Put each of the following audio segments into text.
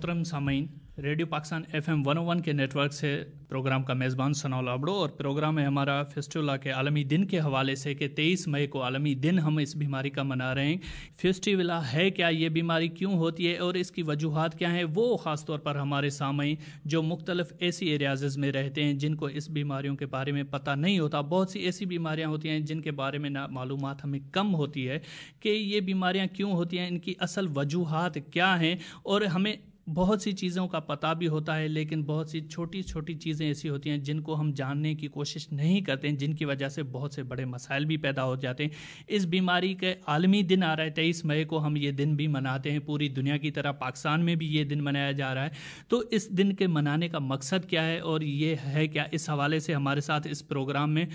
मोहतरम सामीन radio Pakistan F M one one के नेटवर्क से प्रोग्राम का मेज़बान सनाउल आबड़ो और प्रोग्राम है हमारा फेस्टिवला के आलमी दिन के हवाले से कि तेईस मई को आलमी दिन हम इस बीमारी का मना रहे हैं फेस्टिवला है क्या ये बीमारी क्यों होती है और इसकी वजूहत क्या है वो ख़ास तौर पर हमारे सामीन जो मुख्तलिफ़ ऐसी एरियाज़ में रहते हैं जिनको इस बीमारियों के बारे में पता नहीं होता बहुत सी ऐसी बीमारियाँ होती हैं जिनके बारे में ना मालूम हमें कम होती है कि ये बीमारियाँ क्यों होती हैं इनकी असल वजूहत क्या हैं और हमें बहुत सी चीज़ों का पता भी होता है लेकिन बहुत सी छोटी छोटी चीज़ें ऐसी होती हैं जिनको हम जानने की कोशिश नहीं करते हैं जिनकी वजह से बहुत से बड़े मसाइल भी पैदा हो जाते हैं इस बीमारी के आलमी दिन आ रहा है तेईस मई को हम ये दिन भी मनाते हैं पूरी दुनिया की तरह पाकिस्तान में भी ये दिन मनाया जा रहा है तो इस दिन के मनाने का मकसद क्या है और ये है क्या इस हवाले से हमारे साथ इस प्रोग्राम में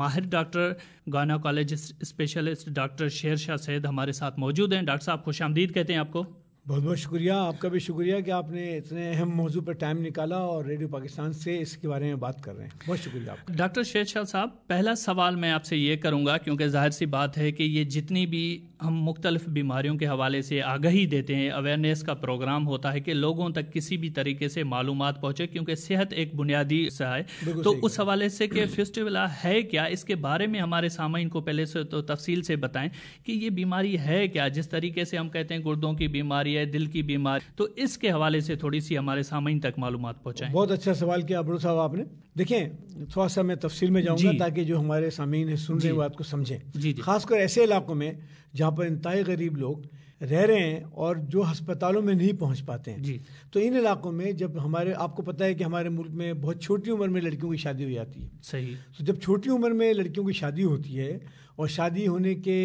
माहिर डॉक्टर गाना कॉलेज स्पेशलिस्ट डॉक्टर शेर शाह सैद हमारे साथ मौजूद हैं डॉक्टर साहब खुश कहते हैं आपको बहुत बहुत शुक्रिया आपका भी शुक्रिया कि आपने इतने अहम मौजू पर टाइम निकाला और रेडियो पाकिस्तान से इसके बारे में बात कर रहे हैं बहुत शुक्रिया आपका डॉक्टर शेरशाह साहब पहला सवाल मैं आपसे ये करूँगा क्योंकि जाहिर सी बात है कि ये जितनी भी हम मुख्तलिफ बीमारियों के हवाले से आगही देते हैं अवेयरनेस का प्रोग्राम होता है कि लोगों तक किसी भी तरीके से मालूम पहुँचे क्योंकि सेहत एक बुनियादी सा है तो उस हवाले से कि फेस्टिवल है क्या इसके बारे में हमारे सामाइन को पहले से तो तफसील से बताएं कि ये बीमारी है क्या जिस तरीके से हम कहते हैं गुर्दों की बीमारी है दिल की बीमारी तो इसके हवाले से थोड़ी सी हमारे सामाइन तक मालूम पहुँचाएं बहुत अच्छा सवाल किया अबरू साहब आपने देखें थोड़ा सा मैं तफसील में जाऊंगा ताकि जो हमारे सामीन सुन रहे हैं वो आपको समझें खासकर ऐसे इलाकों में जहाँ पर इंतई गरीब लोग रह रहे हैं और जो हस्पतालों में नहीं पहुंच पाते हैं तो इन इलाकों में जब हमारे आपको पता है कि हमारे मुल्क में बहुत छोटी उम्र में लड़कियों की शादी हो जाती है सही तो जब छोटी उम्र में लड़कियों की शादी होती है और शादी होने के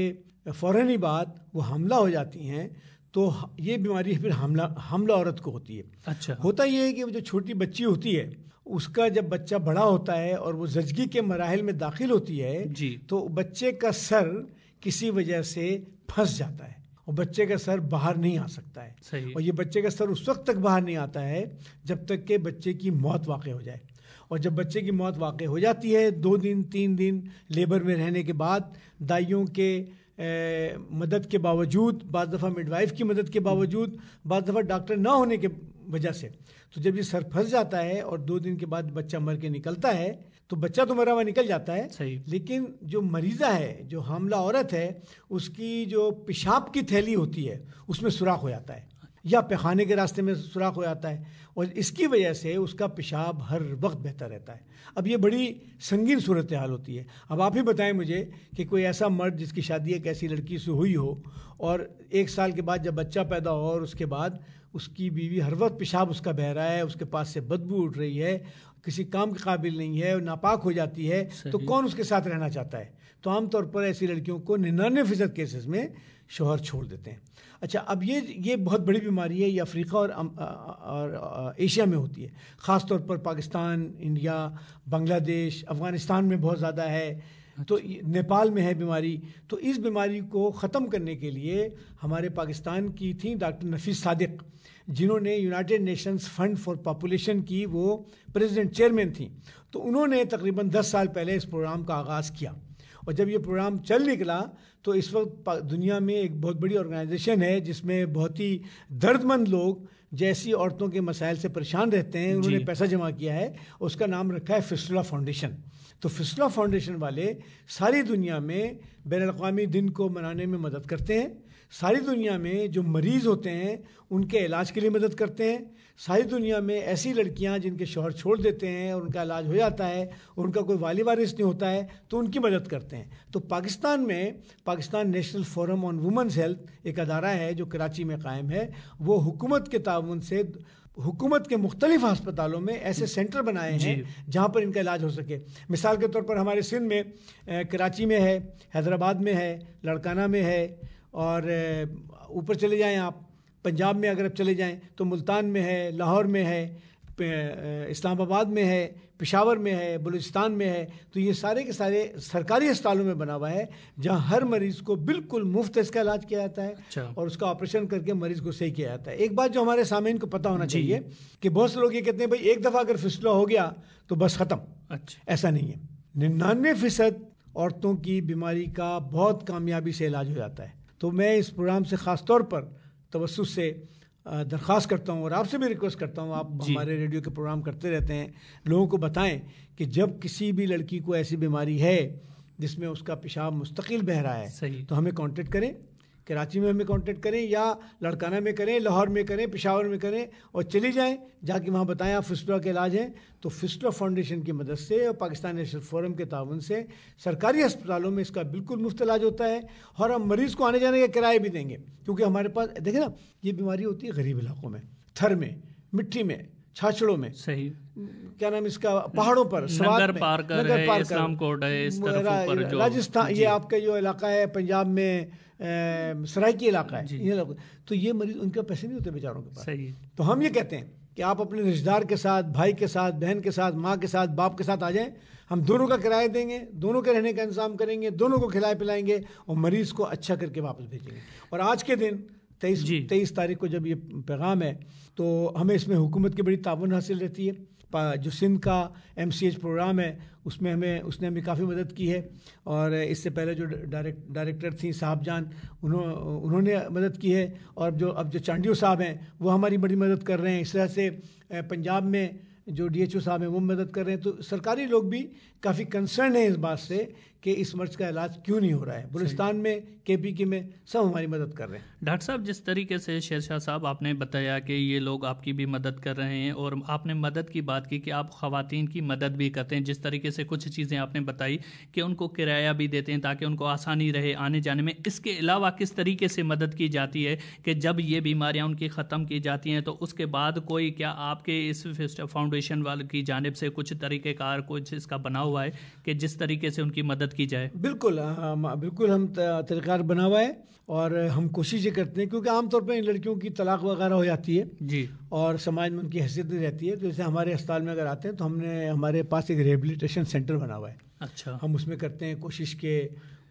फ़ौर ही बाद वो हमला हो जाती हैं तो ये बीमारी फिर हमला हमला औरत को होती है अच्छा होता ये है कि जो छोटी बच्ची होती है उसका जब बच्चा बड़ा होता है और वो जजगी के मराहल में दाखिल होती है जी तो बच्चे का सर किसी वजह से फंस जाता है और बच्चे का सर बाहर नहीं आ सकता है सही। और ये बच्चे का सर उस वक्त तक बाहर नहीं आता है जब तक के बच्चे की मौत वाक़ हो जाए और जब बच्चे की मौत वाक़ हो जाती है दो दिन तीन दिन लेबर में रहने के बाद दाइयों के ए, मदद के बावजूद बाद दफ़ा मिडवाइफ की मदद के बावजूद बाद दफ़ा डॉक्टर ना होने के वजह से तो जब ये सर फंस जाता है और दो दिन के बाद बच्चा मर के निकलता है तो बच्चा तो मरा हुआ निकल जाता है सही लेकिन जो मरीजा है जो हमला औरत है उसकी जो पेशाब की थैली होती है उसमें सुराख हो जाता है या पैखाने के रास्ते में सुराख हो जाता है और इसकी वजह से उसका पेशाब हर वक्त बेहतर रहता है अब ये बड़ी संगीन सूरत हाल होती है अब आप ही बताएं मुझे कि कोई ऐसा मर्द जिसकी शादी एक ऐसी लड़की से हुई हो और एक साल के बाद जब बच्चा पैदा हो और उसके बाद उसकी बीवी हर वक्त पेशाब उसका बह रहा है उसके पास से बदबू उठ रही है किसी काम के काबिल नहीं है नापाक हो जाती है तो कौन उसके साथ रहना चाहता है तो आमतौर पर ऐसी लड़कियों को निन्यानवे फीसद केसेस में शोहर छोड़ देते हैं अच्छा अब ये ये बहुत बड़ी बीमारी है ये अफ्रीका और, और एशिया में होती है ख़ास तौर पर पाकिस्तान इंडिया बांग्लादेश अफ़गानिस्तान में बहुत ज़्यादा है अच्छा। तो नेपाल में है बीमारी तो इस बीमारी को ख़त्म करने के लिए हमारे पाकिस्तान की थी डॉक्टर नफीस सादिक जिन्होंने United Nations Fund for Population की वो प्रेसिडेंट चेयरमैन थी तो उन्होंने तकरीबन दस साल पहले इस प्रोग्राम का आगाज़ किया और जब ये प्रोग्राम चल निकला तो इस वक्त दुनिया में एक बहुत बड़ी ऑर्गेनाइजेशन है जिसमें बहुत ही दर्दमंद लोग जैसी औरतों के मसाइल से परेशान रहते हैं उन्होंने पैसा जमा किया है उसका नाम रखा है फिस्टुला फाउंडेशन तो फिसला फाउंडेशन वाले सारी दुनिया में बैन अवी दिन को मनाने में मदद करते हैं सारी दुनिया में जो मरीज़ होते हैं उनके इलाज के लिए मदद करते हैं सारी दुनिया में ऐसी लड़कियां जिनके शोहर छोड़ देते हैं और उनका इलाज हो जाता है उनका कोई वाली वारिस नहीं होता है तो उनकी मदद करते हैं तो पाकिस्तान में Pakistan National Forum on women's health एक अदारा है जो कराची में कायम है वो हुकूमत के ताउन से हुकूमत के मुख्तलिफ हस्पतालों में ऐसे सेंटर बनाए हैं जहाँ पर इनका इलाज हो सके मिसाल के तौर पर हमारे सिंध में कराची में है हैदराबाद में है लड़काना में है और ऊपर चले जाएं आप पंजाब में अगर आप चले जाएं तो मुल्तान में है लाहौर में है इस्लामाबाद में है पेशावर में है बलूचिस्तान में है तो ये सारे के सारे सरकारी अस्पतालों में बना हुआ है जहाँ हर मरीज़ को बिल्कुल मुफ्त इसका इलाज किया जाता है अच्छा। और उसका ऑपरेशन करके मरीज़ को सही किया जाता है एक बात जो हमारे सामीन को पता होना चाहिए कि बहुत से लोग ये कहते हैं भाई एक दफ़ा अगर फिसला हो गया तो बस ख़त्म अच्छा ऐसा नहीं है निन्यानवे फीसद औरतों की बीमारी का बहुत कामयाबी से इलाज हो जाता है तो मैं इस प्रोग्राम से ख़ास तौर पर तवसुस से दरख्वास्त करता हूँ और आपसे भी रिक्वेस्ट करता हूँ आप हमारे रेडियो के प्रोग्राम करते रहते हैं लोगों को बताएं कि जब किसी भी लड़की को ऐसी बीमारी है जिसमें उसका पेशाब मुस्तकिल बह रहा है तो हमें कॉन्टेक्ट करें कराची में हमें कॉन्टेक्ट करें या लड़काना में करें लाहौर में करें पिशावर में करें और चले जाएं जाके वहाँ बताएं आप फिस्टुला के इलाज हैं तो फिस्टुला फाउंडेशन की मदद से और पाकिस्तान नेशनल फोरम के ताउन से सरकारी अस्पतालों में इसका बिल्कुल मुफ्त इलाज होता है और हम मरीज़ को आने जाने के किराए भी देंगे क्योंकि हमारे पास देखें ना ये बीमारी होती है गरीब इलाकों में थर में मिट्टी में छाछड़ों में सही क्या नाम इसका पहाड़ों पर नगर पार्कर नगर है, इस्लाम है इस तरफ ऊपर जो राजस्थान ये आपका जो इलाका है पंजाब में सराइकी इलाका है ये तो ये मरीज उनके पैसे नहीं होते बेचारों के पास सही तो हम ये कहते हैं कि आप अपने रिश्तेदार के साथ भाई के साथ बहन के साथ माँ के साथ बाप के साथ आ जाएं हम दोनों का किराया देंगे दोनों के रहने का इंतजाम करेंगे दोनों को खिलाए पिलाएंगे और मरीज़ को अच्छा करके वापस भेजेंगे और आज के दिन तेईस तेईस तारीख को जब ये पैगाम है तो हमें इसमें हुकूमत की बड़ी ताउन हासिल रहती है जो सिंध का एम प्रोग्राम है उसमें हमें उसने हमें काफ़ी मदद की है और इससे पहले जो डायरेक्ट डायरेक्टर थी साहब जान उन्हों, उन्होंने मदद की है और जो अब जो चांडियो साहब हैं वो हमारी बड़ी मदद कर रहे हैं इस तरह से पंजाब में जो डी एच ओ साहब हैं वो मदद कर रहे हैं तो सरकारी लोग भी काफ़ी कंसर्न हैं इस बात से कि इस मर्ज का इलाज क्यों नहीं हो रहा है बलुस्तान में के पी के में सब हमारी मदद कर रहे हैं डॉक्टर साहब जिस तरीके से शेर शाह साहब आपने बताया कि ये लोग आपकी भी मदद कर रहे हैं और आपने मदद की बात की कि आप खातन की मदद भी करते हैं जिस तरीके से कुछ चीज़ें आपने बताई कि उनको किराया भी देते हैं ताकि उनको आसानी रहे आने जाने में इसके अलावा किस तरीके से मदद की जाती है कि जब ये बीमारियाँ उनकी ख़त्म की जाती हैं तो उसके बाद कोई क्या आपके इस फाउंड फाउंडेशन वाले की जानब से कुछ तरीक़ेकार कुछ इसका बना हुआ है कि जिस तरीके से उनकी मदद की जाए बिल्कुल हम बिल्कुल हम तरीक़ार बना हुआ है और हम कोशिश ये करते हैं क्योंकि आमतौर पर इन लड़कियों की तलाक वगैरह हो जाती है जी और समाज में उनकी हैसियत नहीं रहती है तो जैसे हमारे अस्पताल में अगर आते हैं तो हमने हमारे पास एक रिहेबिलिटेशन सेंटर बना हुआ है अच्छा हम उसमें करते हैं कोशिश के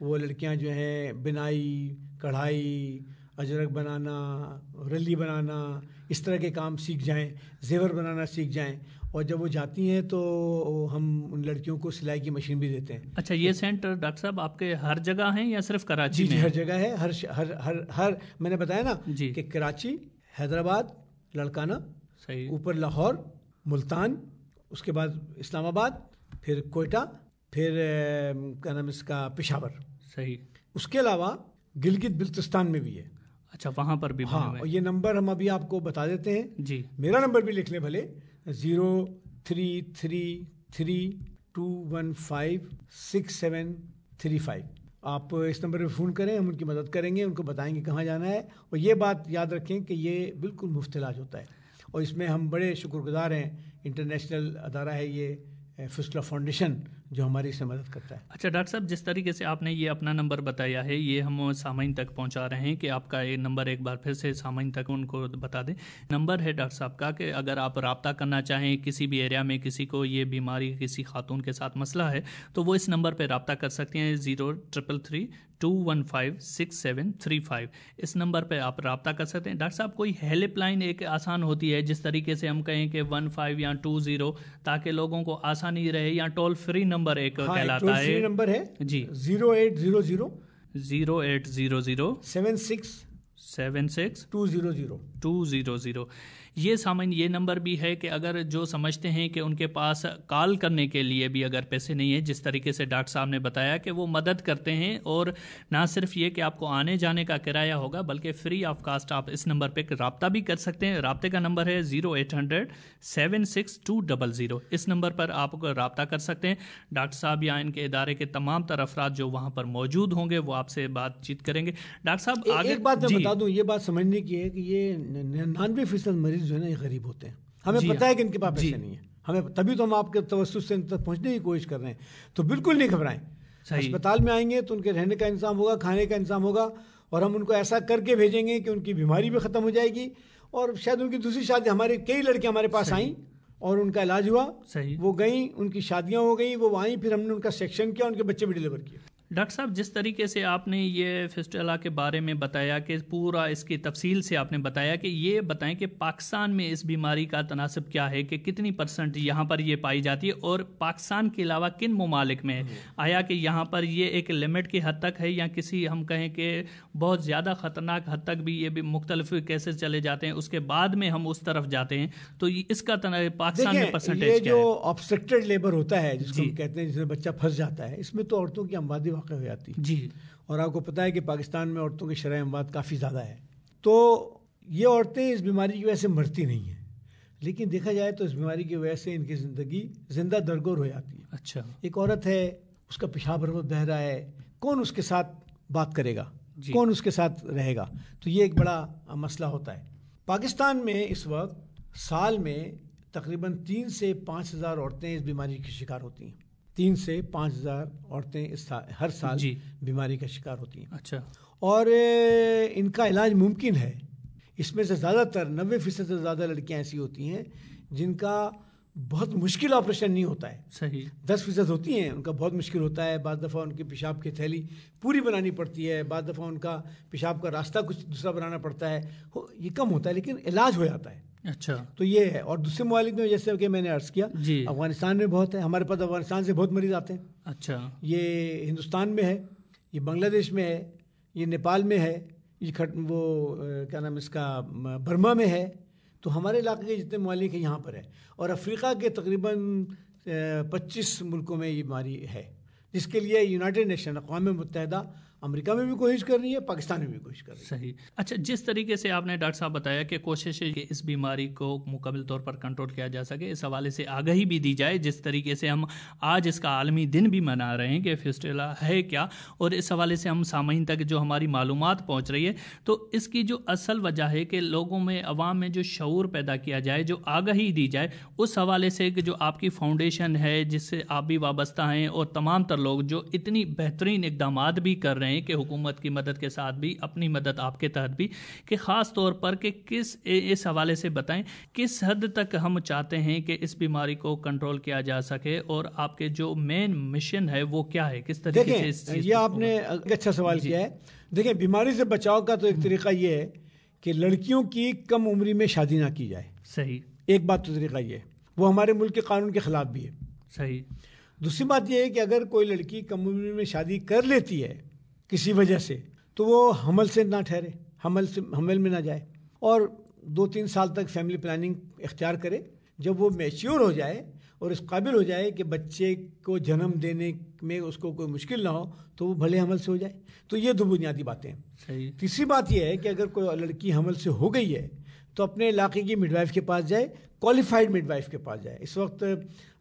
वो लड़कियां जो हैं बिनाई कढ़ाई अजरक बनाना रली बनाना इस तरह के काम सीख जाएं जेवर बनाना सीख जाएं और जब वो जाती हैं तो हम उन लड़कियों को सिलाई की मशीन भी देते हैं अच्छा ये सेंटर डॉक्टर साहब आपके हर जगह हैं या सिर्फ कराची जी, में जी हर जगह है हर हर हर हर मैंने बताया ना जी कि कराची हैदराबाद लड़काना सही ऊपर लाहौर मुल्तान उसके बाद इस्लामाबाद फिर कोयटा फिर क्या नाम इसका पेशावर सही उसके अलावा गिलगित बिल्तिस्तान में भी है अच्छा वहाँ पर भी हाँ और ये नंबर हम अभी आपको बता देते हैं जी मेरा नंबर भी लिख लें भले zero three three three two one five six seven three five आप इस नंबर पर फ़ोन करें हम उनकी मदद करेंगे उनको बताएंगे कहाँ जाना है और ये बात याद रखें कि ये बिल्कुल मुफ्त इलाज होता है और इसमें हम बड़े शुक्रगुजार हैं इंटरनेशनल अदारा है ये फिसला फाउंडेशन जो हमारी से मदद करता है अच्छा डॉक्टर साहब जिस तरीके से आपने ये अपना नंबर बताया है ये हम सामाइन तक पहुंचा रहे हैं कि आपका ये नंबर एक बार फिर से सामाइन तक उनको बता दें नंबर है डॉक्टर साहब का कि अगर आप रबता करना चाहें किसी भी एरिया में किसी को ये बीमारी किसी खातून के साथ मसला है तो वो इस नंबर पर रबता कर सकते हैं zero triple three two one five six seven three five इस नंबर पर आप रबता कर सकते हैं डॉक्टर साहब कोई हेल्पलाइन एक आसान होती है जिस तरीके से हम कहें कि वन फाइव या टू जीरो ताकि लोगों को आसानी रहे या टोल फ्री नंबर एक हाँ, कहलाता है नंबर है जी zero eight zero zero zero eight zero zero seven six seven six two zero zero two zero zero ये सामान ये नंबर भी है कि अगर जो समझते हैं कि उनके पास कॉल करने के लिए भी अगर पैसे नहीं है जिस तरीके से डॉक्टर साहब ने बताया कि वो मदद करते हैं और ना सिर्फ ये कि आपको आने जाने का किराया होगा बल्कि फ्री ऑफ कास्ट आप इस नंबर पर रबता भी कर सकते हैं रबते का नंबर है zero eight hundred seven six two double zero इस नंबर पर आप रबता कर सकते हैं डॉक्टर साहब या इनके इदारे के तमाम तर अफराद जो वहाँ पर मौजूद होंगे वो आपसे बातचीत करेंगे डॉक्टर साहब आगे एक बात मैं बता दूँ ये बात समझने की है कि ये निन्यानवे फीसद मरीज जो है ना ये गरीब होते हैं हमें पता है हाँ। कि इनके पास पैसे नहीं है हमें तभी तो हम आपके तवस्त से इन तक पहुँचने की कोशिश कर रहे हैं तो बिल्कुल नहीं घबराएं अस्पताल में आएंगे तो उनके रहने का इंतजाम होगा खाने का इंतजाम होगा और हम उनको ऐसा करके भेजेंगे कि उनकी बीमारी भी ख़त्म हो जाएगी और शायद उनकी दूसरी शादी हमारे कई लड़के हमारे पास आई और उनका इलाज हुआ सही वो गई उनकी शादियां हो गई वो आई फिर हमने उनका सेक्शन किया उनके बच्चे भी डिलीवर किए डॉक्टर साहब जिस तरीके से आपने ये फिस्टला के बारे में बताया कि पूरा इसकी तफसील से आपने बताया कि ये बताएं कि पाकिस्तान में इस बीमारी का तनासब क्या है कि कितनी परसेंट यहाँ पर यह पाई जाती है और पाकिस्तान के अलावा किन ममालिक में हम्म। आया कि यहाँ पर यह एक लिमिट की हद तक है या किसी हम कहें कि बहुत ज़्यादा ख़तरनाक हद तक भी ये भी मुख्तलिफ केसेस चले जाते हैं उसके बाद में हम उस तरफ जाते हैं तो इसका पाकिस्तान में परसेंटेज जो ऑब्स्ट्रक्टेड लेबर होता है जिसको कहते हैं जिसमें बच्चा फंस जाता है इसमें तो औरतों की आबादी वाक़ आती जी और आपको पता है कि पाकिस्तान में औरतों की शरह अमवाद काफ़ी ज़्यादा है तो ये औरतें इस बीमारी की वजह से मरती नहीं हैं लेकिन देखा जाए तो इस बीमारी की वजह से इनकी ज़िंदगी जिंदा दरगोर हो जाती है अच्छा एक औरत है उसका पेशाब रबत बह रहा है कौन उसके साथ बात करेगा कौन उसके साथ रहेगा तो ये एक बड़ा मसला होता है पाकिस्तान में इस वक्त साल में तकरीबन तीन से पाँच हज़ार औरतें इस बीमारी की शिकार होती हैं तीन से पाँच हज़ार औरतें इस सा, हर साल बीमारी का शिकार होती हैं अच्छा और इनका इलाज मुमकिन है इसमें से ज़्यादातर नबे फ़ीसद से ज़्यादा लड़कियाँ ऐसी होती हैं जिनका बहुत मुश्किल ऑपरेशन नहीं होता है सही दस फीसद होती हैं उनका बहुत मुश्किल होता है बाद दफ़ा उनकी पेशाब की थैली पूरी बनानी पड़ती है बाद दफ़ा उनका पेशाब का रास्ता कुछ दूसरा बनाना पड़ता है ये कम होता है लेकिन इलाज हो जाता है अच्छा तो ये है और दूसरे ममालिक में जैसे कि मैंने अर्ज किया अफगानिस्तान में बहुत है हमारे पास अफगानिस्तान से बहुत मरीज आते हैं अच्छा ये हिंदुस्तान में है ये बांग्लादेश में है ये नेपाल में है ये खट वो क्या नाम इसका बर्मा में है तो हमारे इलाके के जितने ममालिक हैं यहाँ पर है और अफ्रीका के तकरीबन पच्चीस मुल्कों में ये बीमारी है जिसके लिए यूनाइटेड नेशन अकवा मुतहदा अमेरिका में भी कोशिश कर रही है पाकिस्तान में भी कोशिश कर रही है सही अच्छा जिस तरीके से आपने डॉक्टर साहब बताया कि कोशिश है कि इस बीमारी को मुकम्मल तौर पर कंट्रोल किया जा सके इस हवाले से आगही भी दी जाए जिस तरीके से हम आज इसका आलमी दिन भी मना रहे हैं कि फिस्टेला है क्या और इस हवाले से हम सामीन तक जो हमारी मालूम पहुँच रही है तो इसकी जो असल वजह है कि लोगों में अवाम में जो शूर पैदा किया जाए जो आगही दी जाए उस हवाले से जो आपकी फाउंडेशन है जिससे आप भी वाबस्ता हैं और तमाम तर लोग जो इतनी बेहतरीन इकदाम भी कर रहे हैं हैं कि हुकूमत की मदद के साथ भी अपनी मदद आपके तहत भी कि ख़ास तौर पर कि किस इस हवाले से बताएं किस हद तक हम चाहते हैं कि इस बीमारी को कंट्रोल किया जा सके और आपके जो मेन मिशन है वो क्या है किस तरीके से इस ये आपने अच्छा सवाल किया है देखिए बीमारी से बचाव का तो एक तरीका ये है कि लड़कियों की कम उम्र में शादी ना की जाए सही एक बात तो तरीका ये वो हमारे मुल्क के कानून के ख़िलाफ़ भी है सही दूसरी बात यह है कि अगर कोई लड़की कम उम्र में शादी कर लेती है किसी वजह से तो वो हमल से ना ठहरे हमल से हमल में ना जाए और दो तीन साल तक फैमिली प्लानिंग इख्तियार करे जब वो मेच्योर हो जाए और इस काबिल हो जाए कि बच्चे को जन्म देने में उसको कोई मुश्किल ना हो तो वो भले हमल से हो जाए तो ये दो बुनियादी बातें हैं तीसरी बात यह है कि अगर कोई लड़की हमल से हो गई है तो अपने इलाके की मिडवाइफ के पास जाए क्वालिफाइड मिडवाइफ के पास जाए इस वक्त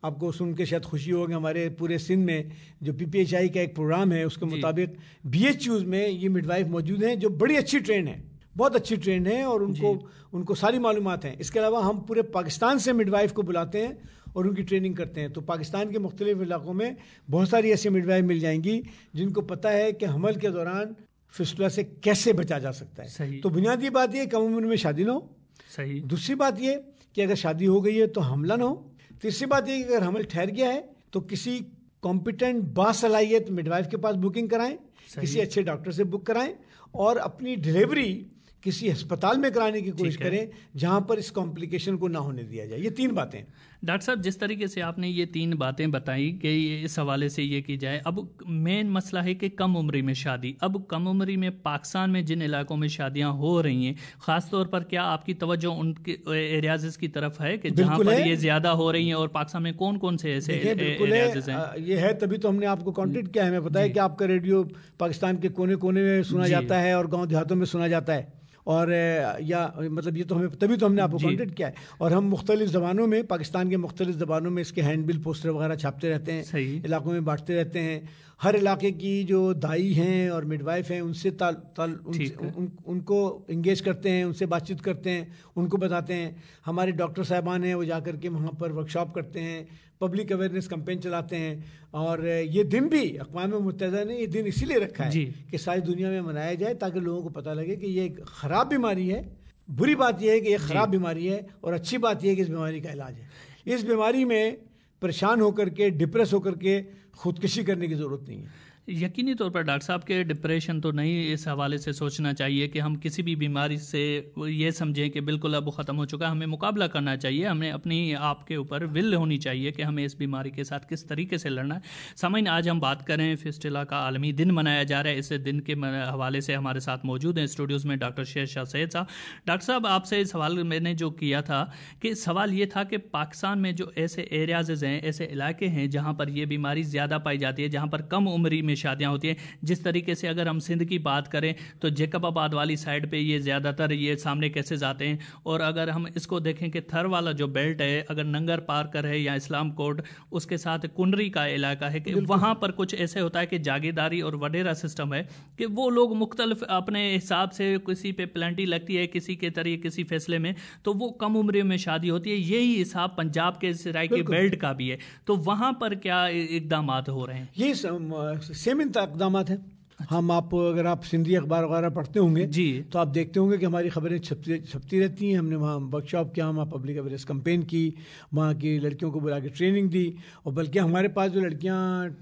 आपको सुन के शायद खुशी होगी हमारे पूरे सिंध में जो पी का एक प्रोग्राम है उसके मुताबिक बी में ये मिडवाइफ मौजूद हैं जो बड़ी अच्छी ट्रेन है बहुत अच्छी ट्रेन है और उनको उनको सारी मालूम हैं इसके अलावा हम पूरे पाकिस्तान से मिडवाइफ को बुलाते हैं और उनकी ट्रेनिंग करते हैं तो पाकिस्तान के मुख्तलिफ इलाकों में बहुत सारी ऐसी मिडवाइफ मिल जाएंगी जिनको पता है कि हमल के दौरान फिसला से कैसे बचा जा सकता है तो बुनियादी बात यह कम उम्र में शादी लो सही दूसरी बात ये कि अगर शादी हो गई है तो हमला ना हो तीसरी बात ये कि अगर हमल ठहर गया है तो किसी कॉम्पिटेंट बासलाहियत मिडवाइफ के पास बुकिंग कराएं किसी अच्छे डॉक्टर से बुक कराएं और अपनी डिलीवरी किसी अस्पताल में कराने की कोशिश करें जहां पर इस कॉम्प्लिकेशन को ना होने दिया जाए ये तीन बातें डॉक्टर साहब जिस तरीके से आपने ये तीन बातें बताई कि इस हवाले से ये की जाए अब मेन मसला है कि कम उम्र में शादी अब कम उम्र में पाकिस्तान में जिन इलाकों में शादियां हो रही हैं खासतौर पर क्या आपकी तवज्जो उनके एरियाज की तरफ है कि जहाँ पर ये ज्यादा हो रही हैं और पाकिस्तान में कौन कौन से ऐसे एरियाज हैं ये है तभी तो हमने आपको कॉन्टेक्ट किया है हमें पता है कि आपका रेडियो पाकिस्तान के कोने कोने में सुना जाता है और गाँव देहातों में सुना जाता है और या मतलब ये तो हमें तभी तो हमने आपको कॉन्टेक्ट किया है और हम मुख्तलिफ ज़बानों में पाकिस्तान के मुख्तलिफ ज़बानों में इसके हैंडबिल पोस्टर वगैरह छापते रहते हैं इलाकों में बांटते रहते हैं हर इलाके की जो दाई हैं और मिडवाइफ हैं उनसे ताल, ताल उन, उन, उन, उनको इंगेज करते हैं उनसे बातचीत करते हैं उनको बताते हैं हमारे डॉक्टर साहबान हैं वो जा कर के वहाँ पर वर्कशॉप करते हैं पब्लिक अवेयरनेस कैंपेन चलाते हैं और ये दिन भी अकवा मुतहदा ने ये दिन इसीलिए रखा है कि सारी दुनिया में मनाया जाए ताकि लोगों को पता लगे कि ये एक ख़राब बीमारी है बुरी बात यह है कि ये ख़राब बीमारी है और अच्छी बात यह है कि इस बीमारी का इलाज है इस बीमारी में परेशान होकर के डिप्रेस होकर के खुदकुशी करने की ज़रूरत नहीं है यकीनी तौर पर डॉक्टर साहब के डिप्रेशन तो नहीं इस हवाले से सोचना चाहिए कि हम किसी भी बीमारी से ये समझें कि बिल्कुल अब ख़त्म हो चुका हमें मुकाबला करना चाहिए हमें अपनी आप के ऊपर विल होनी चाहिए कि हमें इस बीमारी के साथ किस तरीके से लड़ना है समझ आज हम बात करें फिस्टिला का आलमी दिन मनाया जा रहा है इस दिन के हवाले से हमारे साथ मौजूद हैं स्टूडियोज़ में डॉक्टर शेर शाह सैद साहब डॉक्टर साहब आपसे सवाल मैंने जो किया था कि सवाल ये था कि पाकिस्तान में जो ऐसे एरियाज़ हैं ऐसे इलाके हैं जहाँ पर यह बीमारी ज़्यादा पाई जाती है जहाँ पर कम उम्री में में शादियाँ होती हैं जिस तरीके से अगर हम सिंध की बात करें तो जेकबाबाद वाली साइड पर ये ज़्यादातर ये सामने कैसे जाते हैं और अगर हम इसको देखें कि थर वाला जो बेल्ट है अगर नंगर पार्कर है या इस्लाम कोट उसके साथ कुंडरी का इलाका है कि वहाँ पर कुछ ऐसे होता है कि जागीरदारी और वडेरा सिस्टम है कि वो लोग मुख्तलफ अपने हिसाब से किसी पे प्लान्टी लगती है किसी के तरीके किसी फैसले में तो वो कम उम्र में शादी होती है यही हिसाब पंजाब के सराय के बेल्ट का भी है तो वहाँ पर क्या इकदाम हो रहे हैं ये सेम इकदाम हैं हम आप अगर आप सिंधी अखबार वगैरह पढ़ते होंगे जी तो आप देखते होंगे कि हमारी खबरें छपती छपती रहती हैं हमने वहाँ वर्कशॉप किया वहाँ पब्लिक अवेयरनेस कंपेन की वहाँ की लड़कियों को बुला के ट्रेनिंग दी और बल्कि हमारे पास जो लड़कियाँ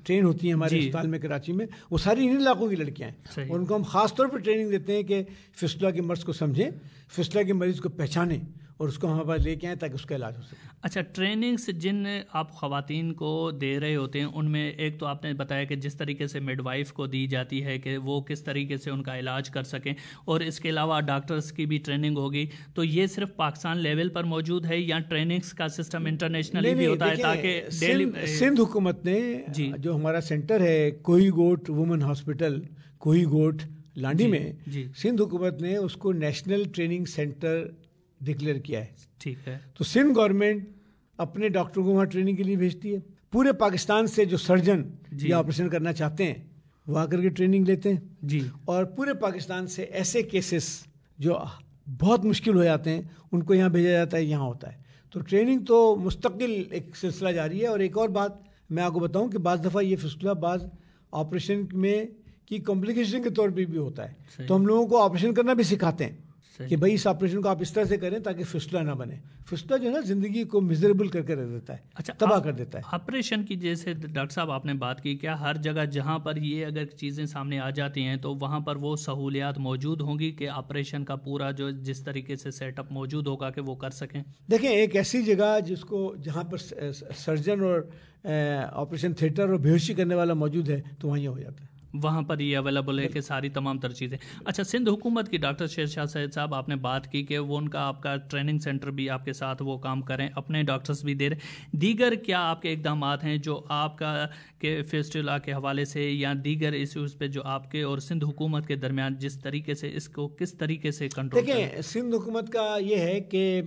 ट्रेन होती हैं हमारे अस्पताल में कराची में वो सारी इन इलाकों की लड़कियाँ हैं और उनको हम खासतौर पर ट्रेनिंग देते हैं कि फिसला के मर्ज को समझें फिसला के मरीज़ को पहचानें और उसको हमारे पास लेके आए ताकि उसका इलाज हो सके अच्छा ट्रेनिंग्स जिन आप खुतिन को दे रहे होते हैं उनमें एक तो आपने बताया कि जिस तरीके से मिडवाइफ को दी जाती है कि वो किस तरीके से उनका इलाज कर सकें और इसके अलावा डॉक्टर्स की भी ट्रेनिंग होगी तो ये सिर्फ पाकिस्तान लेवल पर मौजूद है या ट्रेनिंग्स का सिस्टम इंटरनेशनल भी होता है ताकि सिंध हुकूमत ने जी जो हमारा सेंटर है कोई गोट वुमेन हॉस्पिटल कोई गोट लांडी में सिंध हुकूमत ने उसको नेशनल ट्रेनिंग सेंटर डिक्लेयर किया है ठीक है तो सिंध गवर्नमेंट अपने डॉक्टर को वहाँ ट्रेनिंग के लिए भेजती है पूरे पाकिस्तान से जो सर्जन या ऑपरेशन करना चाहते हैं आकर के ट्रेनिंग लेते हैं जी और पूरे पाकिस्तान से ऐसे केसेस जो बहुत मुश्किल हो जाते हैं उनको यहाँ भेजा जाता है यहाँ होता है तो ट्रेनिंग तो मुस्तकिल एक सिलसिला जारी है और एक और बात मैं आपको बताऊं कि बज़ दफ़ा ये फिसला बाज ऑपरेशन में की कॉम्प्लिकेशन के तौर पर भी, भी होता है तो हम लोगों को ऑपरेशन करना भी सिखाते हैं कि भाई इस ऑपरेशन को आप इस तरह से करें ताकि फिस्टला ना बने फिस्टला जो है ना जिंदगी को मिजरेबल करके रह देता है अच्छा तबाह कर देता है ऑपरेशन की जैसे डॉक्टर साहब आपने बात की क्या हर जगह जहाँ पर ये अगर चीज़ें सामने आ जाती हैं तो वहाँ पर वो सहूलियात मौजूद होंगी कि ऑपरेशन का पूरा जो जिस तरीके से सेटअप मौजूद होगा कि वो कर सकें देखें एक ऐसी जगह जिसको जहाँ पर सर्जन और ऑपरेशन थिएटर और बेहोशी करने वाला मौजूद है तो वहीं हो जाता है वहाँ पर ये अवेलेबल है कि सारी तमाम तरह चीज़ें अच्छा सिंध हुकूमत की डॉक्टर शेर शाह सैद साहब आपने बात की कि वो उनका आपका ट्रेनिंग सेंटर भी आपके साथ वो काम करें अपने डॉक्टर्स भी दे रहे दीगर क्या आपके इकदाम हैं जो आपका के फेस्टिला के हवाले से या दीगर इश्यूज़ पे जो आपके और सिंध हुकूमत के दरमियान जिस तरीके से इसको किस तरीके से कंट्रोल देखें सिंध हुकूमत का ये है कि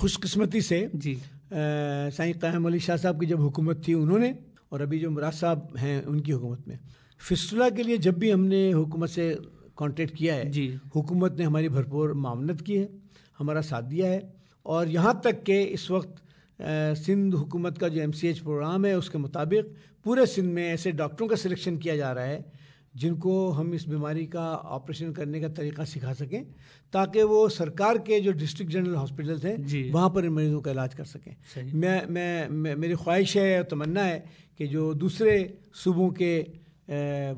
खुशकस्मती से जी साईं कायम अली शाह साहब की जब हुकूमत थी उन्होंने और अभी जो मुराद साहब हैं उनकी हुकूमत में फिसला के लिए जब भी हमने हुकूमत से कॉन्टेक्ट किया है जी हुकूमत ने हमारी भरपूर मामनत की है हमारा साथ दिया है और यहाँ तक के इस वक्त सिंध हुकूमत का जो एम प्रोग्राम है उसके मुताबिक पूरे सिंध में ऐसे डॉक्टरों का सिलेक्शन किया जा रहा है जिनको हम इस बीमारी का ऑपरेशन करने का तरीका सिखा सकें ताकि वो सरकार के जो डिस्ट्रिक्ट जनरल हॉस्पिटल हैं वहाँ पर इन मरीजों का इलाज कर सकें मैं मैं, मैं मेरी ख्वाहिश है और तमन्ना है कि जो दूसरे सूबों के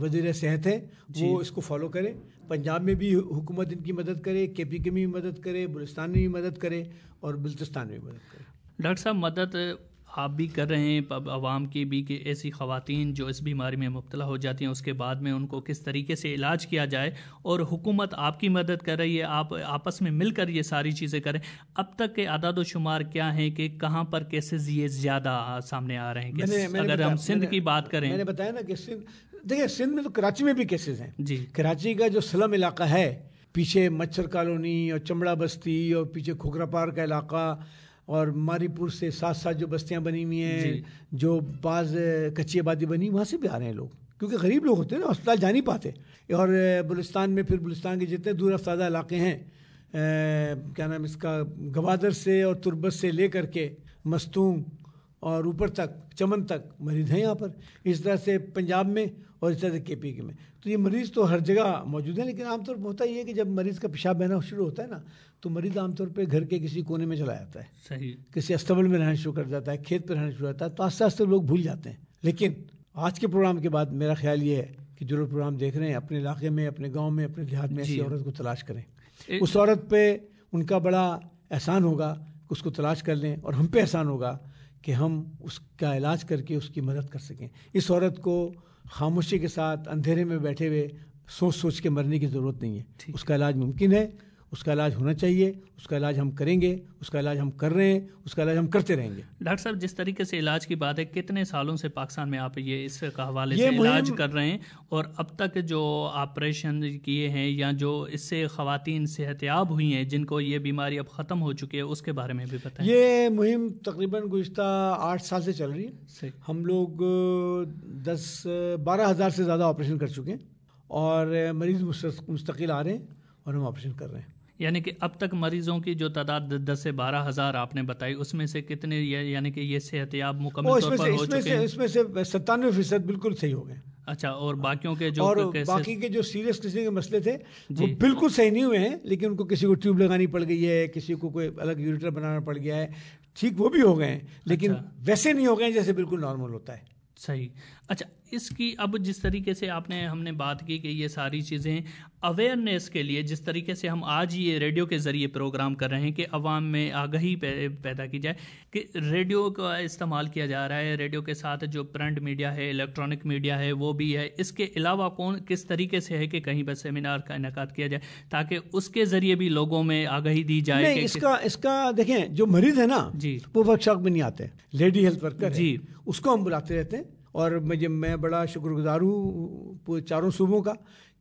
वजीर सेहत हैं वो इसको फॉलो करें पंजाब में भी हुकूमत इनकी मदद करे के पी के में भी मदद करे बुलिस्तान में भी मदद करे और बल्तिस्तान में भी मदद करे डॉक्टर साहब मदद आप भी कर रहे हैं आवाम की भी कि ऐसी खातन जो इस बीमारी में मुबतला हो जाती हैं उसके बाद में उनको किस तरीके से इलाज किया जाए और हुकूमत आपकी मदद कर रही है आप आपस में मिलकर ये सारी चीज़ें करें अब तक के आदाद शुमार क्या हैं कि कहाँ पर केसेस ये ज़्यादा सामने आ रहे हैं मैंने, मैंने अगर हम सिंध की बात करें मैंने बताया ना कि सिंध देखिए सिंध में तो कराची में भी केसेज हैं जी कराची का जो सलम इलाका है पीछे मच्छर कॉलोनी और चमड़ा बस्ती और पीछे पार का इलाका और मारीपुर से साथ साथ जो बस्तियाँ बनी हुई हैं जो बाज कच्ची आबादी बनी वहाँ से भी आ रहे हैं लोग क्योंकि गरीब लोग होते हैं ना अस्पताल जा नहीं पाते और बलुस्तान में फिर बलुस्तान के जितने दूर अफ्तादा इलाके हैं क्या नाम इसका गवादर से और तुरबत से लेकर के मस्तूंग और ऊपर तक चमन तक मरीज़ हैं यहाँ पर इस तरह से पंजाब में और इस तरह से के पी के में तो ये मरीज़ तो हर जगह मौजूद है लेकिन आमतौर पर होता ही है कि जब मरीज़ का पेशाब बहना शुरू होता है ना तो मरीज़ आमतौर पर घर के किसी कोने में चला जाता है सही किसी अस्तबल में रहना शुरू कर जाता है खेत पर रहना शुरू होता है तो आस्ते आस्ते लोग भूल जाते हैं लेकिन आज के प्रोग्राम के बाद मेरा ख्याल ये है कि जो लोग प्रोग्राम देख रहे हैं अपने इलाके में अपने गाँव में अपने देहात में ऐसी औरत को तलाश करें उस औरत पर उनका बड़ा एहसान होगा उसको तलाश कर लें और हम पे एहसान होगा कि हम उसका इलाज करके उसकी मदद कर सकें इस औरत को खामोशी के साथ अंधेरे में बैठे हुए सोच सोच के मरने की ज़रूरत नहीं है उसका इलाज मुमकिन है उसका इलाज होना चाहिए उसका इलाज हम करेंगे उसका इलाज हम कर रहे हैं उसका इलाज हम करते रहेंगे डॉक्टर साहब जिस तरीके से इलाज की बात है कितने सालों से पाकिस्तान में आप ये इस हवाले से इलाज कर रहे हैं और अब तक जो ऑपरेशन किए हैं या जो इससे खातन सेहतियाब हुई हैं जिनको ये बीमारी अब ख़त्म हो चुकी है उसके बारे में भी बताएं ये मुहिम तकरीबन गुज्त आठ साल से चल रही है हम लोग दस बारह हज़ार से ज़्यादा ऑपरेशन कर चुके हैं और मरीज़ मुस्तकिल आ रहे हैं और हम ऑपरेशन कर रहे हैं यानी कि अब तक मरीजों की जो तादाद दस से बारह हजार आपने बताई उसमें से कितने यानी कि ये याब मुकम्मल तौर पर हो चुके हैं इसमें से सत्तानवे फीसद बिल्कुल सही हो गए अच्छा और बाकियों के जो और बाकी के जो सीरियस किसी के मसले थे वो बिल्कुल सही नहीं हुए हैं लेकिन उनको किसी को ट्यूब लगानी पड़ गई है किसी को कोई अलग यूरिटर बनाना पड़ गया है ठीक वो भी हो गए हैं लेकिन अच्छा। वैसे नहीं हो गए जैसे बिल्कुल नॉर्मल होता है सही अच्छा इसकी अब जिस तरीके से आपने हमने बात की कि ये सारी चीज़ें अवेयरनेस के लिए जिस तरीके से हम आज ये रेडियो के ज़रिए प्रोग्राम कर रहे हैं कि अवाम में आगही पैदा की जाए कि रेडियो का इस्तेमाल किया जा रहा है रेडियो के साथ जो प्रिंट मीडिया है इलेक्ट्रॉनिक मीडिया है वो भी है इसके अलावा कौन किस तरीके से है कि कहीं पर सेमिनार का इनका किया जाए ताकि उसके ज़रिए भी लोगों में आगही दी जाए कि इसका इसका देखें जो मरीज़ है ना जी वो वर्कशॉप में नहीं आते लेडी हेल्थ वर्कर जी उसको हम बुलाते रहते हैं और मुझे मैं बड़ा शुक्रगुजार हूँ चारों सूबों का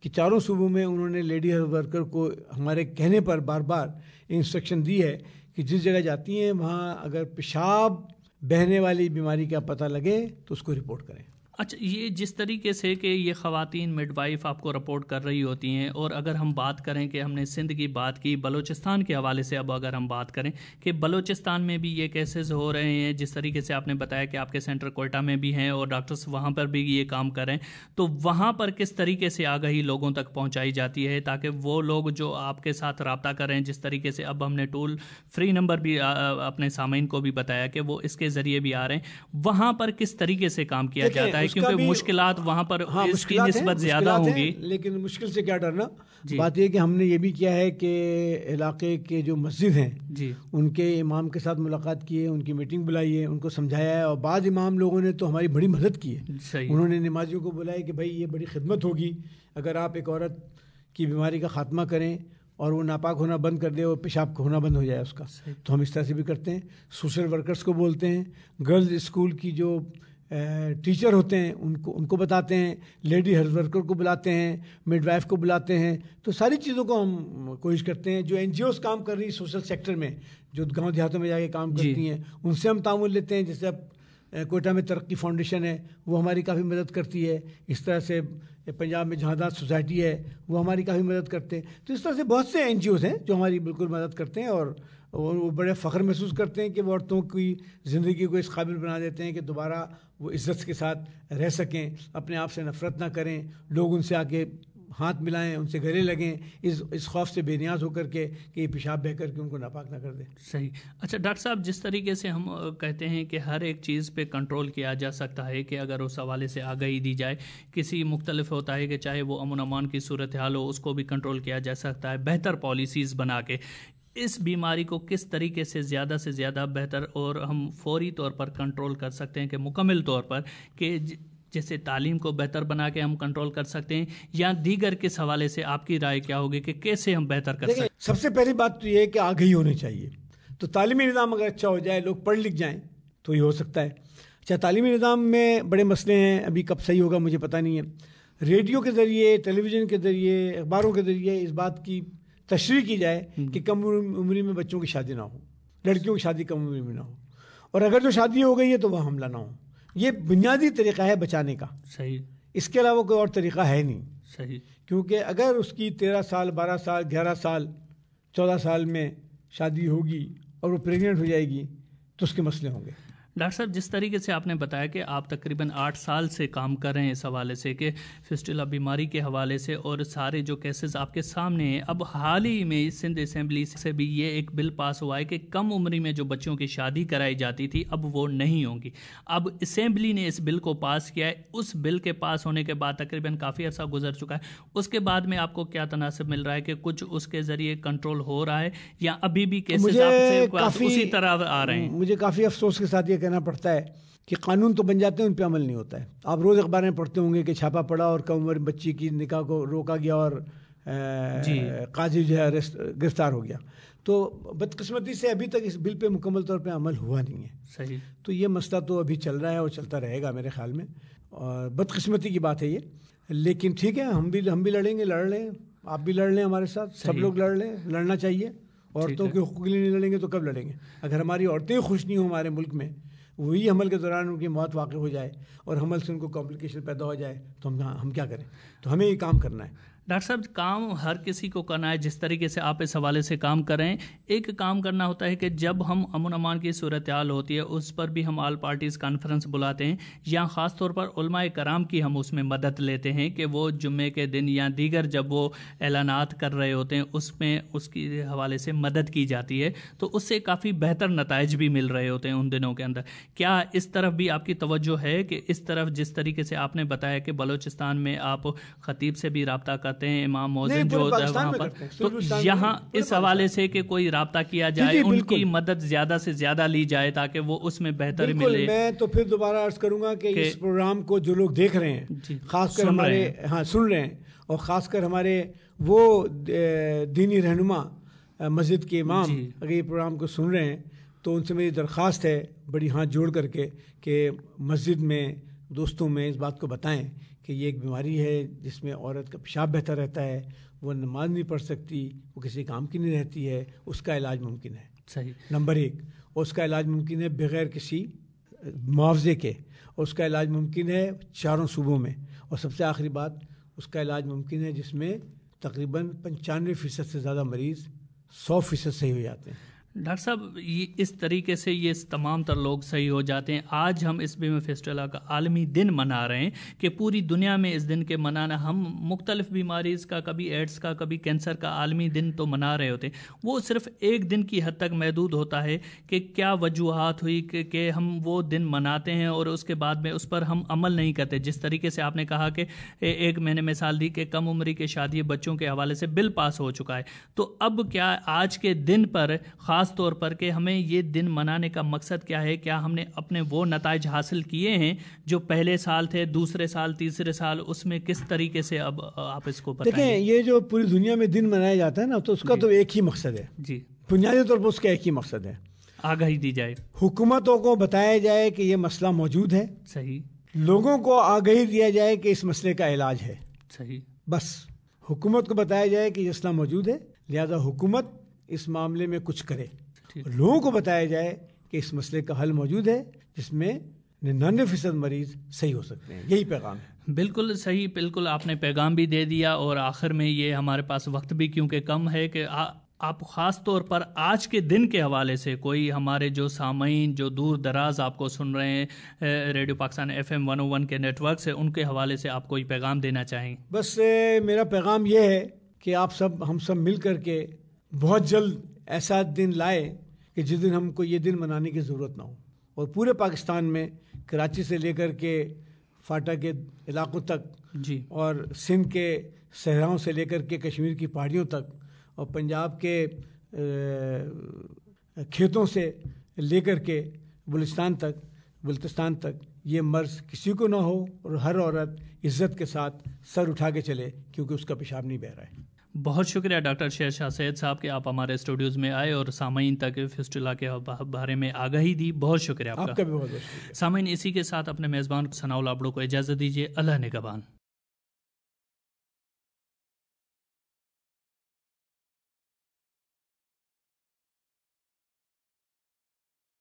कि चारों सूबों में उन्होंने लेडी हेल्थ वर्कर को हमारे कहने पर बार बार इंस्ट्रक्शन दी है कि जिस जगह जाती हैं वहाँ अगर पेशाब बहने वाली बीमारी का पता लगे तो उसको रिपोर्ट करें अच्छा ये जिस तरीके से कि ये ख़वातीन मिडवाइफ आपको रिपोर्ट कर रही होती हैं और अगर हम बात करें कि हमने सिंध की बात की बलोचिस्तान के हवाले से अब अगर हम बात करें कि बलोचिस्तान में भी ये केसेस हो रहे हैं जिस तरीके से आपने बताया कि आपके सेंटर कोयटा में भी हैं और डॉक्टर्स वहाँ पर भी ये काम करें तो वहाँ पर किस तरीके से आगही लोगों तक पहुँचाई जाती है ताकि वो लोग जो आपके साथ रबता करें जिस तरीके से अब हमने टूल फ्री नंबर भी अपने सामीन को भी बताया कि वो इसके ज़रिए भी आ रहे हैं वहाँ पर किस तरीके से काम किया जाता है है क्योंकि मुश्किल वहाँ पर हाँ नस्बत ज़्यादा लेकिन मुश्किल से क्या डरना बात यह कि हमने ये भी किया है कि इलाके के जो मस्जिद हैं उनके इमाम के साथ मुलाकात की है उनकी मीटिंग बुलाई है उनको समझाया है और बाद इमाम लोगों ने तो हमारी बड़ी मदद की है उन्होंने नमाजियों को बुलाया कि भाई ये बड़ी खिदमत होगी अगर आप एक औरत की बीमारी का खात्मा करें और वो नापाक होना बंद कर दे और पेशाब होना बंद हो जाए उसका तो हम इस तरह से भी करते हैं सोशल वर्कर्स को बोलते हैं गर्ल्स स्कूल की जो टीचर होते हैं उनको उनको बताते हैं लेडी हेल्थ वर्कर को बुलाते हैं मिडवाइफ को बुलाते हैं तो सारी चीज़ों को हम कोशिश करते हैं जो एन काम कर रही है सोशल सेक्टर में जो गांव देहातों में जाके काम करती हैं उनसे हम तामुल लेते हैं जैसे अब कोयटा में तरक्की फाउंडेशन है वो हमारी काफ़ी मदद करती है इस तरह से पंजाब में जहाँदार सोसाइटी है वो हमारी काफ़ी मदद करते हैं तो इस तरह से बहुत से एन हैं जो हमारी बिल्कुल मदद करते हैं और और वो बड़े फ़ख्र महसूस करते हैं कि वो औरतों की ज़िंदगी को इस काबिल बना देते हैं कि दोबारा वो इज़्ज़त के साथ रह सकें अपने आप से नफ़रत ना करें लोग उनसे आके हाथ मिलाएं उनसे गले लगें इस इस खौफ से बेनियाज होकर के कि ये पेशाब बह करके उनको नापाक ना कर दें सही अच्छा डॉक्टर साहब जिस तरीके से हम कहते हैं कि हर एक चीज़ पे कंट्रोल किया जा सकता है कि अगर उस हवाले से आगाही दी जाए किसी मुख्तलिफ होता है कि चाहे वो अमन अमान की सूरत हाल हो उसको भी कंट्रोल किया जा सकता है बेहतर पॉलिसीज़ बना के इस बीमारी को किस तरीके से ज़्यादा से ज़्यादा बेहतर और हम फौरी तौर पर कंट्रोल कर सकते हैं कि मुकम्मल तौर पर कि जैसे तालीम को बेहतर बना के हम कंट्रोल कर सकते हैं या दीगर किस हवाले से आपकी राय क्या होगी कि कैसे हम बेहतर कर सकते हैं सबसे पहली बात तो ये है कि आगे ही होनी चाहिए तो तालीमी निज़ाम अगर अच्छा हो जाए लोग पढ़ लिख जाएँ तो ये हो सकता है अच्छा तालीमी निज़ाम में बड़े मसले हैं अभी कब सही होगा मुझे पता नहीं है रेडियो के ज़रिए टेलीविज़न के ज़रिए अखबारों के ज़रिए इस बात की तशरी की जाए हम्म। कि कम उम्र में बच्चों की शादी ना हो लड़कियों की शादी कम उम्र में ना हो और अगर जो शादी हो गई है तो वह हमला ना हो ये बुनियादी तरीका है बचाने का सही इसके अलावा कोई और तरीका है नहीं सही क्योंकि अगर उसकी तेरह साल बारह साल ग्यारह साल चौदह साल में शादी होगी और वो प्रेग्नेंट हो जाएगी तो उसके मसले होंगे डॉक्टर साहब जिस तरीके से आपने बताया कि आप तकरीबन आठ साल से काम कर रहे हैं इस हवाले से कि फिस्टिला बीमारी के हवाले से और सारे जो केसेस आपके सामने हैं अब हाल ही में सिंध असम्बली से भी ये एक बिल पास हुआ है कि कम उम्री में जो बच्चों की शादी कराई जाती थी अब वो नहीं होंगी अब असम्बली ने इस बिल को पास किया है उस बिल के पास होने के बाद तकरीबन काफ़ी अर्सा गुजर चुका है उसके बाद में आपको क्या तनासब मिल रहा है कि कुछ उसके ज़रिए कंट्रोल हो रहा है या अभी भी केसेस आपसे उसी तरह आ रहे हैं मुझे काफ़ी अफसोस के साथ ये कहना पड़ता है कि कानून तो बन जाते हैं उन पर अमल नहीं होता है आप रोज़ अखबार में पढ़ते होंगे कि छापा पड़ा और कम उम्र बच्ची की निकाह को रोका गया और काजी जो है गिरफ्तार हो गया तो बदकस्मती से अभी तक इस बिल पे मुकम्मल तौर पे अमल हुआ नहीं है सही तो ये मसला तो अभी चल रहा है और चलता रहेगा मेरे ख्याल में और बदकस्मती की बात है ये लेकिन ठीक है हम भी हम भी लड़ेंगे लड़ लें आप भी लड़ लें हमारे साथ सब लोग लड़ लें लड़ना चाहिए औरतों के हकूक के लिए नहीं लड़ेंगे तो कब लड़ेंगे अगर हमारी औरतें खुश नहीं हों हमारे मुल्क में वही हमल के दौरान उनकी मौत वाक़ हो जाए और हमल से उनको कॉम्प्लिकेशन पैदा हो जाए तो हम हम क्या करें तो हमें ये काम करना है डॉक्टर साहब काम हर किसी को करना है जिस तरीके से आप इस हवाले से काम करें एक काम करना होता है कि जब हम अमन अमान की सूरत हाल होती है उस पर भी हम आल पार्टीज़ कॉन्फ्रेंस बुलाते हैं या ख़ास तौर पर कराम की हम उसमें मदद लेते हैं कि वो जुम्मे के दिन या दीगर जब वो ऐलानात कर रहे होते हैं उसमें उसकी हवाले से मदद की जाती है तो उससे काफ़ी बेहतर नतज भी मिल रहे होते हैं उन दिनों के अंदर क्या इस तरफ भी आपकी तवज्जो है कि इस तरफ जिस तरीके से आपने बताया कि बलोचिस्तान में आप ख़तीब से भी रबता कर जाते हैं इमाम मोहसिन जो होता है वहाँ पर तो यहाँ इस हवाले से कि कोई रबता किया जाए उनकी मदद ज्यादा से ज्यादा ली जाए ताकि वो उसमें बेहतर मिले मैं तो फिर दोबारा अर्ज करूंगा कि इस प्रोग्राम को जो लोग देख रहे हैं खासकर हमारे हाँ सुन रहे हैं और ख़ासकर हमारे वो दीनी रहनुमा मस्जिद के इमाम अगर ये प्रोग्राम को सुन रहे हैं तो उनसे मेरी दरख्वास्त है बड़ी हाथ जोड़ करके कि मस्जिद में दोस्तों में इस बात को बताएं कि ये एक बीमारी है जिसमें औरत का पेशाब बेहतर रहता है वो नमाज नहीं पढ़ सकती वो किसी काम की नहीं रहती है उसका इलाज मुमकिन है सही नंबर एक उसका इलाज मुमकिन है बगैर किसी मुआवजे के उसका इलाज मुमकिन है चारों सूबों में और सबसे आखिरी बात उसका इलाज मुमकिन है जिसमें तकरीबन पंचानवे फ़ीसद से ज़्यादा मरीज़ सौ फ़ीसद सही हो जाते हैं डॉक्टर साहब ये इस तरीके से ये तमाम तर लोग सही हो जाते हैं आज हम इस बीमा फिस्टला का आलमी दिन मना रहे हैं कि पूरी दुनिया में इस दिन के मनाना हम मुख्तलिफ बीमारी का कभी एड्स का कभी कैंसर का आलमी दिन तो मना रहे होते हैं वो सिर्फ एक दिन की हद तक महदूद होता है कि क्या वजूहत हुई कि, कि हम वो दिन मनाते हैं और उसके बाद में उस पर हम अमल नहीं करते जिस तरीके से आपने कहा कि एक मैंने मिसाल दी कि कम उम्री की शादी बच्चों के हवाले से बिल पास हो चुका है तो अब क्या आज के दिन पर ख़ास ख़ास तौर पर कि हमें ये दिन मनाने का मकसद क्या है क्या हमने अपने वो नतज हासिल किए हैं जो पहले साल थे दूसरे साल तीसरे साल उसमें किस तरीके से अब आप इसको देखें ये जो पूरी दुनिया में दिन मनाया जाता है ना तो उसका तो एक ही मकसद है जी बुनियादी तौर पर उसका एक ही मकसद है आगाही दी जाए हुकूमतों को बताया जाए कि ये मसला मौजूद है सही लोगों को आगही दिया जाए कि इस मसले का इलाज है सही बस हुकूमत को बताया जाए कि ये मसला मौजूद है लिहाजा हुकूमत इस मामले में कुछ करे लोगों को बताया जाए कि इस मसले का हल मौजूद है जिसमें निन्यानवे फीसद मरीज सही हो सकते हैं यही पैगाम है बिल्कुल सही बिल्कुल आपने पैगाम भी दे दिया और आखिर में ये हमारे पास वक्त भी क्योंकि कम है कि आ, आप ख़ास तौर पर आज के दिन के हवाले से कोई हमारे जो सामीन जो दूर दराज आपको सुन रहे हैं radio Pakistan F M one one के नेटवर्क से उनके हवाले से आप कोई पैगाम देना चाहेंगे बस ए, मेरा पैगाम यह है कि आप सब हम सब मिल करके के बहुत जल्द ऐसा दिन लाए कि जिस दिन हमको ये दिन मनाने की ज़रूरत ना हो और पूरे पाकिस्तान में कराची से लेकर के फाटा के इलाकों तक जी और सिंध के सहराओं से लेकर के कश्मीर की पहाड़ियों तक और पंजाब के खेतों से लेकर के बुलिस्तान तक बल्तिस्तान तक ये मर्ज किसी को ना हो और हर औरत इज्जत के साथ सर उठा के चले क्योंकि उसका पेशाब नहीं बह रहा है बहुत शुक्रिया डॉक्टर शेर शाह सैद साहब के आप हमारे स्टूडियोज में आए और सामीन तक फिस्टुला के बारे में आगाही दी बहुत शुक्रिया आपका, आपका भी बहुत सामीन इसी के साथ अपने मेज़बान सनाउल आबड़ों को इजाज़त दीजिए अल्लाह निगबान